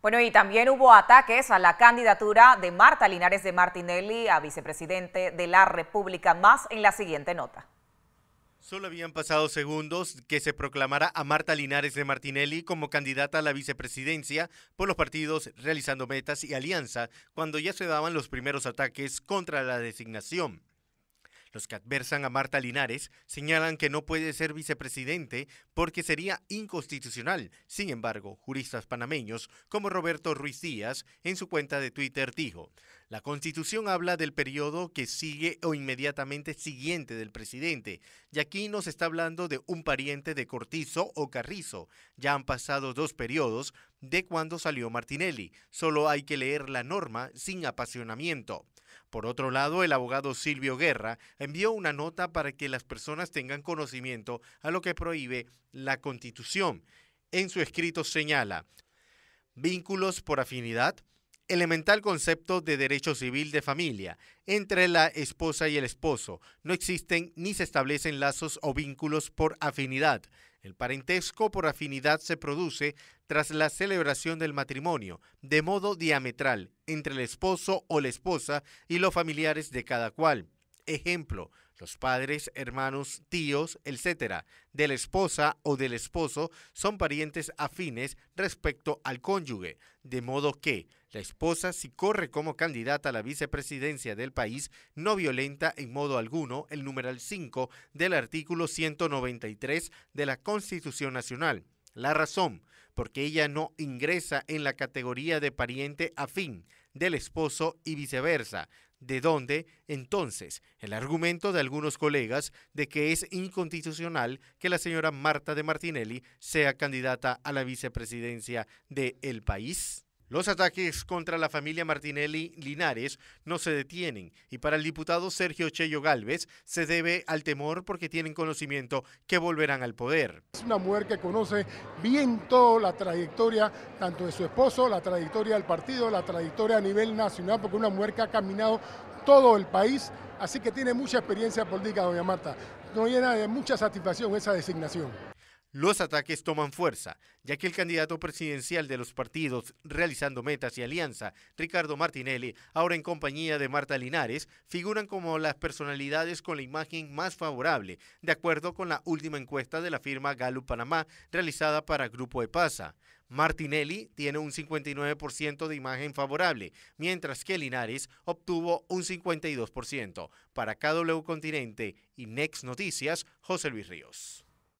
Bueno, y también hubo ataques a la candidatura de Marta Linares de Martinelli a vicepresidente de la República, más en la siguiente nota. Solo habían pasado segundos que se proclamara a Marta Linares de Martinelli como candidata a la vicepresidencia por los partidos Realizando Metas y Alianza, cuando ya se daban los primeros ataques contra la designación. Los que adversan a Marta Linares señalan que no puede ser vicepresidente porque sería inconstitucional. Sin embargo, juristas panameños como Roberto Ruiz Díaz en su cuenta de Twitter dijo, la Constitución habla del periodo que sigue o inmediatamente siguiente del presidente, y aquí nos está hablando de un pariente de Cortizo o Carrizo. Ya han pasado dos periodos de cuando salió Martinelli, solo hay que leer la norma sin apasionamiento. Por otro lado, el abogado Silvio Guerra envió una nota para que las personas tengan conocimiento a lo que prohíbe la Constitución. En su escrito señala, vínculos por afinidad, elemental concepto de derecho civil de familia. Entre la esposa y el esposo no existen ni se establecen lazos o vínculos por afinidad. El parentesco por afinidad se produce tras la celebración del matrimonio, de modo diametral, entre el esposo o la esposa y los familiares de cada cual. Ejemplo, los padres, hermanos, tíos, etc., de la esposa o del esposo son parientes afines respecto al cónyuge, de modo que la esposa, si corre como candidata a la vicepresidencia del país, no violenta en modo alguno el numeral 5 del artículo 193 de la Constitución Nacional. La razón, porque ella no ingresa en la categoría de pariente afín del esposo y viceversa, de dónde, entonces, el argumento de algunos colegas de que es inconstitucional que la señora Marta de Martinelli sea candidata a la vicepresidencia del el país. Los ataques contra la familia Martinelli Linares no se detienen y para el diputado Sergio Chello Galvez se debe al temor porque tienen conocimiento que volverán al poder. Es una mujer que conoce bien toda la trayectoria, tanto de su esposo, la trayectoria del partido, la trayectoria a nivel nacional, porque una mujer que ha caminado todo el país, así que tiene mucha experiencia política, doña Marta. No llena de mucha satisfacción esa designación los ataques toman fuerza, ya que el candidato presidencial de los partidos Realizando Metas y Alianza, Ricardo Martinelli, ahora en compañía de Marta Linares, figuran como las personalidades con la imagen más favorable, de acuerdo con la última encuesta de la firma Gallup Panamá realizada para Grupo EPASA. Martinelli tiene un 59% de imagen favorable, mientras que Linares obtuvo un 52%. Para KW Continente y Next Noticias, José Luis Ríos.